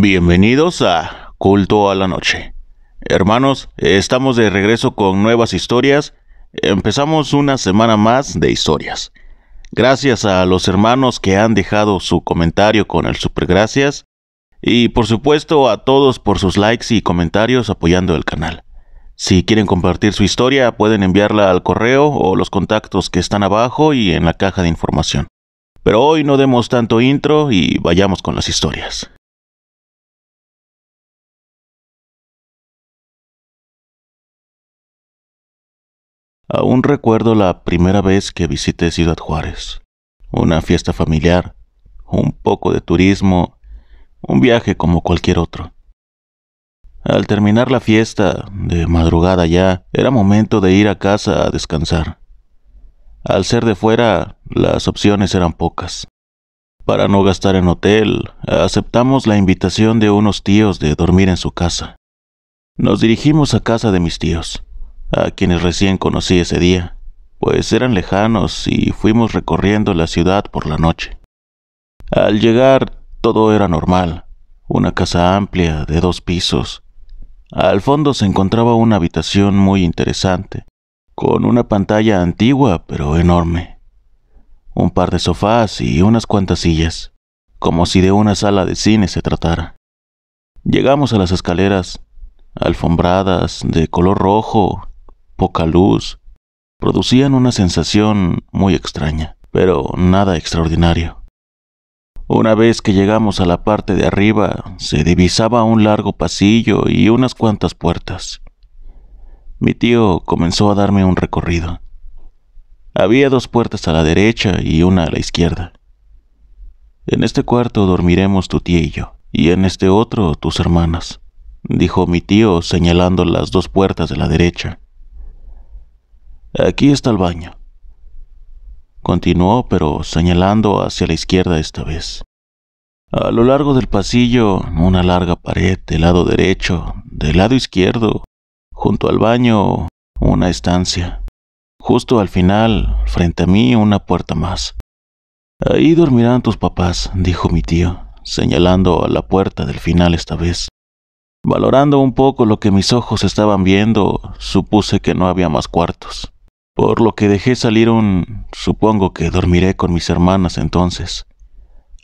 Bienvenidos a Culto a la Noche. Hermanos, estamos de regreso con nuevas historias. Empezamos una semana más de historias. Gracias a los hermanos que han dejado su comentario con el super gracias Y por supuesto a todos por sus likes y comentarios apoyando el canal. Si quieren compartir su historia pueden enviarla al correo o los contactos que están abajo y en la caja de información. Pero hoy no demos tanto intro y vayamos con las historias. Aún recuerdo la primera vez que visité Ciudad Juárez. Una fiesta familiar, un poco de turismo, un viaje como cualquier otro. Al terminar la fiesta, de madrugada ya, era momento de ir a casa a descansar. Al ser de fuera, las opciones eran pocas. Para no gastar en hotel, aceptamos la invitación de unos tíos de dormir en su casa. Nos dirigimos a casa de mis tíos a quienes recién conocí ese día, pues eran lejanos y fuimos recorriendo la ciudad por la noche. Al llegar todo era normal, una casa amplia de dos pisos. Al fondo se encontraba una habitación muy interesante, con una pantalla antigua pero enorme, un par de sofás y unas cuantas sillas, como si de una sala de cine se tratara. Llegamos a las escaleras, alfombradas de color rojo poca luz, producían una sensación muy extraña, pero nada extraordinario. Una vez que llegamos a la parte de arriba, se divisaba un largo pasillo y unas cuantas puertas. Mi tío comenzó a darme un recorrido. Había dos puertas a la derecha y una a la izquierda. En este cuarto dormiremos tu tía y yo, y en este otro tus hermanas, dijo mi tío señalando las dos puertas de la derecha. Aquí está el baño. Continuó, pero señalando hacia la izquierda esta vez. A lo largo del pasillo, una larga pared del lado derecho, del lado izquierdo, junto al baño, una estancia. Justo al final, frente a mí, una puerta más. Ahí dormirán tus papás, dijo mi tío, señalando a la puerta del final esta vez. Valorando un poco lo que mis ojos estaban viendo, supuse que no había más cuartos. Por lo que dejé salir un... Supongo que dormiré con mis hermanas entonces.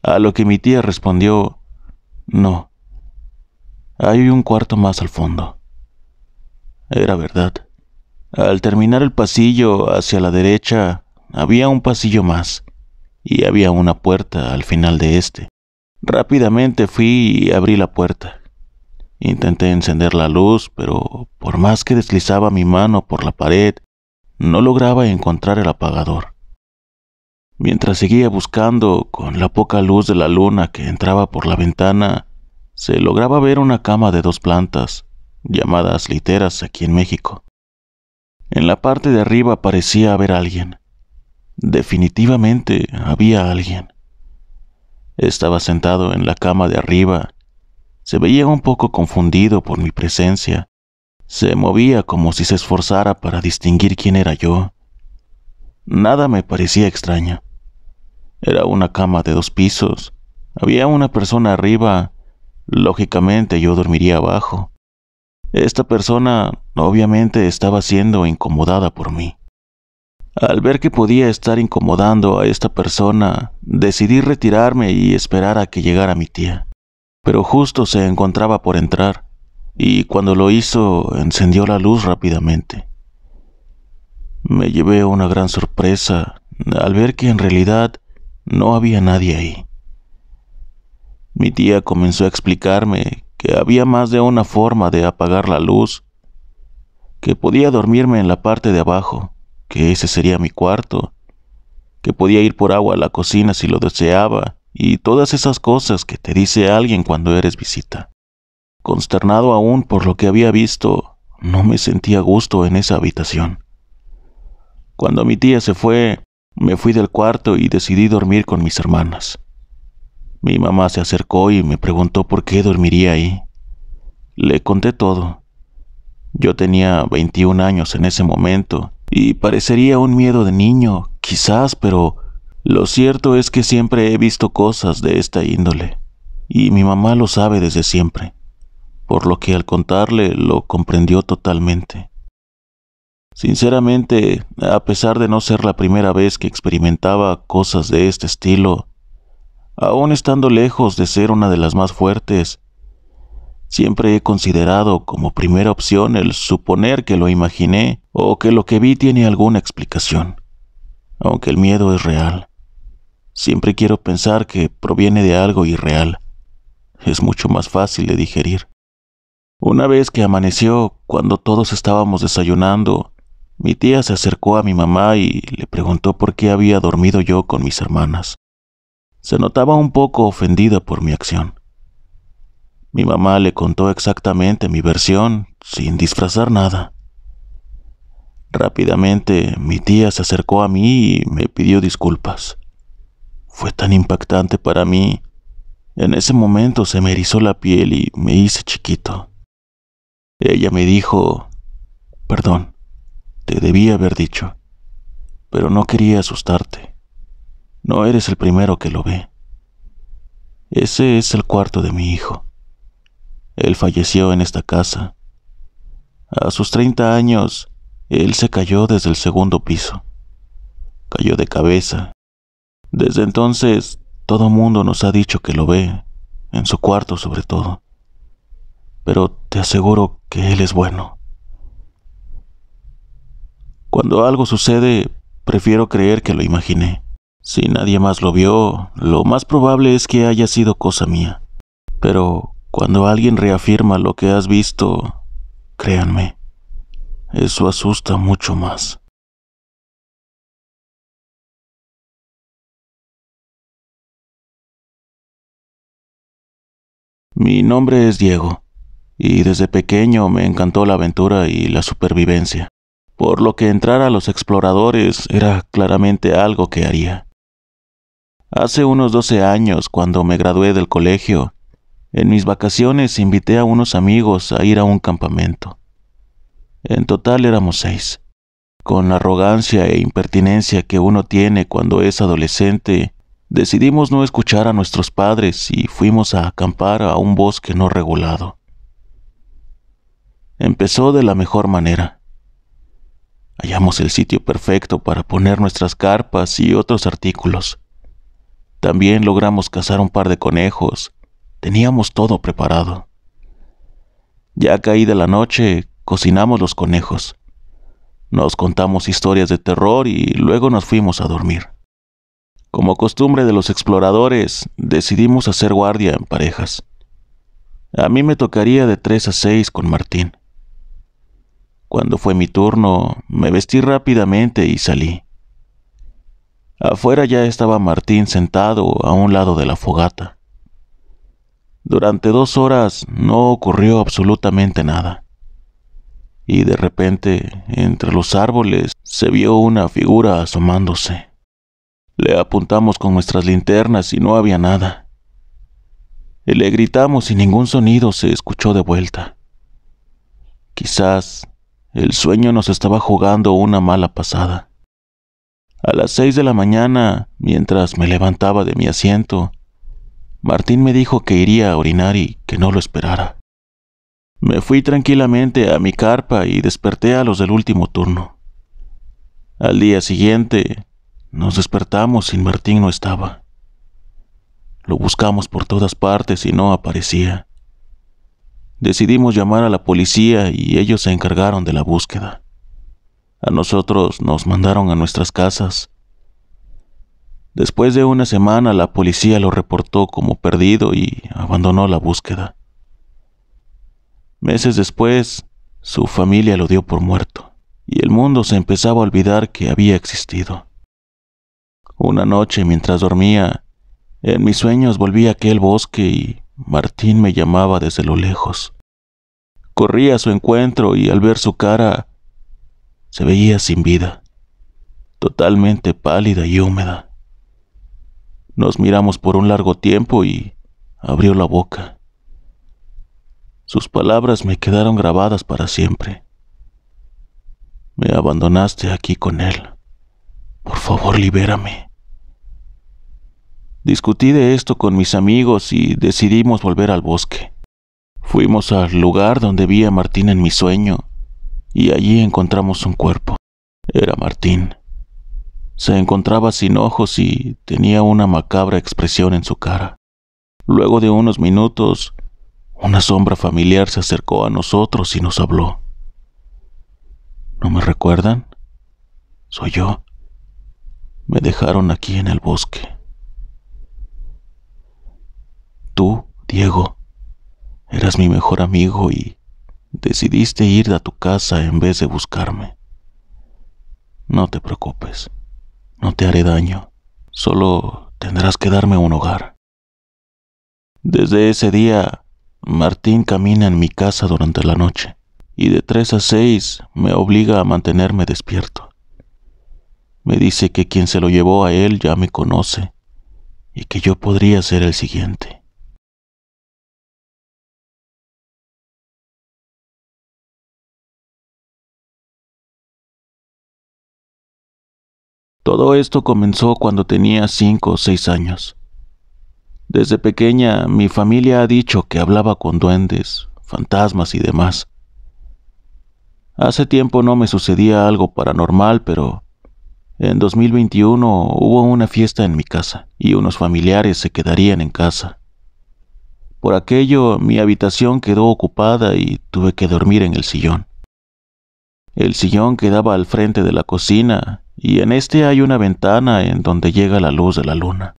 A lo que mi tía respondió, no. Hay un cuarto más al fondo. Era verdad. Al terminar el pasillo hacia la derecha, había un pasillo más, y había una puerta al final de este. Rápidamente fui y abrí la puerta. Intenté encender la luz, pero por más que deslizaba mi mano por la pared, no lograba encontrar el apagador. Mientras seguía buscando, con la poca luz de la luna que entraba por la ventana, se lograba ver una cama de dos plantas, llamadas literas aquí en México. En la parte de arriba parecía haber alguien. Definitivamente había alguien. Estaba sentado en la cama de arriba. Se veía un poco confundido por mi presencia, se movía como si se esforzara para distinguir quién era yo. Nada me parecía extraño. Era una cama de dos pisos. Había una persona arriba. Lógicamente yo dormiría abajo. Esta persona obviamente estaba siendo incomodada por mí. Al ver que podía estar incomodando a esta persona, decidí retirarme y esperar a que llegara mi tía. Pero justo se encontraba por entrar y cuando lo hizo encendió la luz rápidamente. Me llevé una gran sorpresa al ver que en realidad no había nadie ahí. Mi tía comenzó a explicarme que había más de una forma de apagar la luz, que podía dormirme en la parte de abajo, que ese sería mi cuarto, que podía ir por agua a la cocina si lo deseaba, y todas esas cosas que te dice alguien cuando eres visita. Consternado aún por lo que había visto, no me sentía gusto en esa habitación. Cuando mi tía se fue, me fui del cuarto y decidí dormir con mis hermanas. Mi mamá se acercó y me preguntó por qué dormiría ahí. Le conté todo. Yo tenía 21 años en ese momento y parecería un miedo de niño, quizás, pero lo cierto es que siempre he visto cosas de esta índole y mi mamá lo sabe desde siempre por lo que al contarle lo comprendió totalmente. Sinceramente, a pesar de no ser la primera vez que experimentaba cosas de este estilo, aún estando lejos de ser una de las más fuertes, siempre he considerado como primera opción el suponer que lo imaginé o que lo que vi tiene alguna explicación, aunque el miedo es real. Siempre quiero pensar que proviene de algo irreal. Es mucho más fácil de digerir. Una vez que amaneció, cuando todos estábamos desayunando, mi tía se acercó a mi mamá y le preguntó por qué había dormido yo con mis hermanas. Se notaba un poco ofendida por mi acción. Mi mamá le contó exactamente mi versión, sin disfrazar nada. Rápidamente mi tía se acercó a mí y me pidió disculpas. Fue tan impactante para mí. En ese momento se me erizó la piel y me hice chiquito. Ella me dijo, perdón, te debía haber dicho, pero no quería asustarte. No eres el primero que lo ve. Ese es el cuarto de mi hijo. Él falleció en esta casa. A sus 30 años, él se cayó desde el segundo piso. Cayó de cabeza. Desde entonces, todo mundo nos ha dicho que lo ve, en su cuarto sobre todo. Pero te aseguro que Él es bueno. Cuando algo sucede, prefiero creer que lo imaginé. Si nadie más lo vio, lo más probable es que haya sido cosa mía. Pero cuando alguien reafirma lo que has visto, créanme, eso asusta mucho más. Mi nombre es Diego y desde pequeño me encantó la aventura y la supervivencia, por lo que entrar a los exploradores era claramente algo que haría. Hace unos 12 años, cuando me gradué del colegio, en mis vacaciones invité a unos amigos a ir a un campamento. En total éramos seis. Con la arrogancia e impertinencia que uno tiene cuando es adolescente, decidimos no escuchar a nuestros padres y fuimos a acampar a un bosque no regulado. Empezó de la mejor manera. Hallamos el sitio perfecto para poner nuestras carpas y otros artículos. También logramos cazar un par de conejos. Teníamos todo preparado. Ya caída la noche, cocinamos los conejos. Nos contamos historias de terror y luego nos fuimos a dormir. Como costumbre de los exploradores, decidimos hacer guardia en parejas. A mí me tocaría de 3 a 6 con Martín. Cuando fue mi turno, me vestí rápidamente y salí. Afuera ya estaba Martín sentado a un lado de la fogata. Durante dos horas no ocurrió absolutamente nada. Y de repente, entre los árboles, se vio una figura asomándose. Le apuntamos con nuestras linternas y no había nada. le gritamos y ningún sonido se escuchó de vuelta. Quizás el sueño nos estaba jugando una mala pasada. A las seis de la mañana, mientras me levantaba de mi asiento, Martín me dijo que iría a orinar y que no lo esperara. Me fui tranquilamente a mi carpa y desperté a los del último turno. Al día siguiente, nos despertamos y Martín no estaba. Lo buscamos por todas partes y no aparecía. Decidimos llamar a la policía y ellos se encargaron de la búsqueda. A nosotros nos mandaron a nuestras casas. Después de una semana la policía lo reportó como perdido y abandonó la búsqueda. Meses después, su familia lo dio por muerto y el mundo se empezaba a olvidar que había existido. Una noche mientras dormía, en mis sueños volví a aquel bosque y Martín me llamaba desde lo lejos. Corría a su encuentro y al ver su cara se veía sin vida, totalmente pálida y húmeda. Nos miramos por un largo tiempo y abrió la boca. Sus palabras me quedaron grabadas para siempre. Me abandonaste aquí con él. Por favor, libérame. Discutí de esto con mis amigos y decidimos volver al bosque. Fuimos al lugar donde vi a Martín en mi sueño y allí encontramos un cuerpo. Era Martín. Se encontraba sin ojos y tenía una macabra expresión en su cara. Luego de unos minutos, una sombra familiar se acercó a nosotros y nos habló. ¿No me recuerdan? Soy yo. Me dejaron aquí en el bosque. Tú, Diego, Eras mi mejor amigo y decidiste ir a tu casa en vez de buscarme. No te preocupes, no te haré daño, solo tendrás que darme un hogar. Desde ese día, Martín camina en mi casa durante la noche y de tres a seis me obliga a mantenerme despierto. Me dice que quien se lo llevó a él ya me conoce y que yo podría ser el siguiente. Todo esto comenzó cuando tenía cinco o seis años. Desde pequeña mi familia ha dicho que hablaba con duendes, fantasmas y demás. Hace tiempo no me sucedía algo paranormal, pero en 2021 hubo una fiesta en mi casa y unos familiares se quedarían en casa. Por aquello mi habitación quedó ocupada y tuve que dormir en el sillón. El sillón quedaba al frente de la cocina y en este hay una ventana en donde llega la luz de la luna.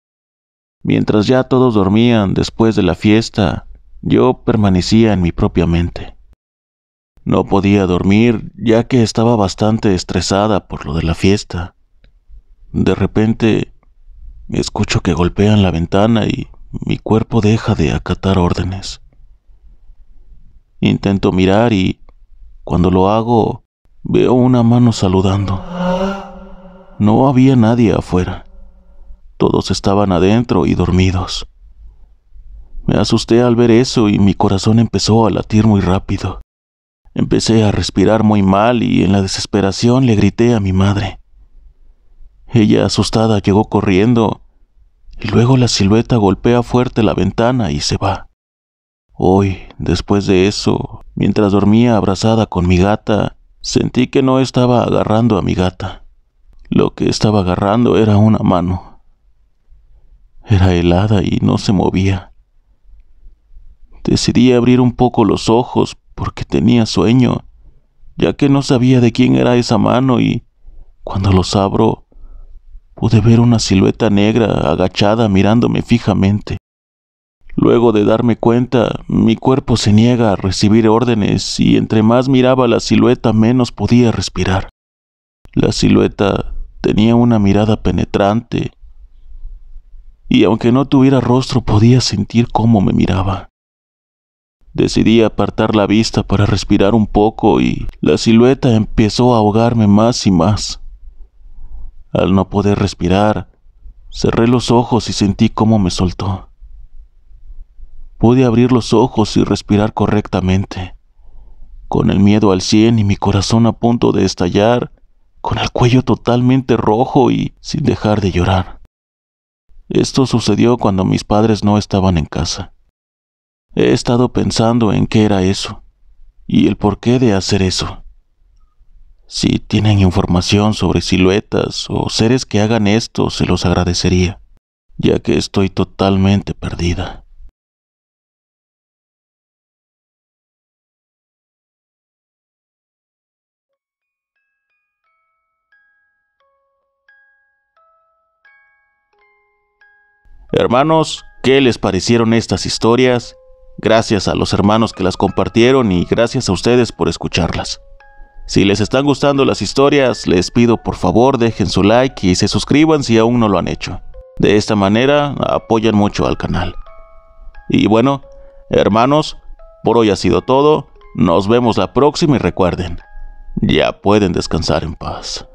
Mientras ya todos dormían después de la fiesta, yo permanecía en mi propia mente. No podía dormir ya que estaba bastante estresada por lo de la fiesta. De repente, escucho que golpean la ventana y mi cuerpo deja de acatar órdenes. Intento mirar y, cuando lo hago, veo una mano saludando. No había nadie afuera. Todos estaban adentro y dormidos. Me asusté al ver eso y mi corazón empezó a latir muy rápido. Empecé a respirar muy mal y en la desesperación le grité a mi madre. Ella asustada llegó corriendo y luego la silueta golpea fuerte la ventana y se va. Hoy, después de eso, mientras dormía abrazada con mi gata, sentí que no estaba agarrando a mi gata. Lo que estaba agarrando era una mano. Era helada y no se movía. Decidí abrir un poco los ojos porque tenía sueño, ya que no sabía de quién era esa mano y cuando los abro pude ver una silueta negra agachada mirándome fijamente. Luego de darme cuenta, mi cuerpo se niega a recibir órdenes y entre más miraba la silueta menos podía respirar. La silueta Tenía una mirada penetrante, y aunque no tuviera rostro podía sentir cómo me miraba. Decidí apartar la vista para respirar un poco y la silueta empezó a ahogarme más y más. Al no poder respirar, cerré los ojos y sentí cómo me soltó. Pude abrir los ojos y respirar correctamente. Con el miedo al cien y mi corazón a punto de estallar, con el cuello totalmente rojo y sin dejar de llorar. Esto sucedió cuando mis padres no estaban en casa. He estado pensando en qué era eso y el porqué de hacer eso. Si tienen información sobre siluetas o seres que hagan esto, se los agradecería, ya que estoy totalmente perdida. Hermanos, ¿qué les parecieron estas historias? Gracias a los hermanos que las compartieron y gracias a ustedes por escucharlas. Si les están gustando las historias, les pido por favor dejen su like y se suscriban si aún no lo han hecho. De esta manera apoyan mucho al canal. Y bueno, hermanos, por hoy ha sido todo. Nos vemos la próxima y recuerden, ya pueden descansar en paz.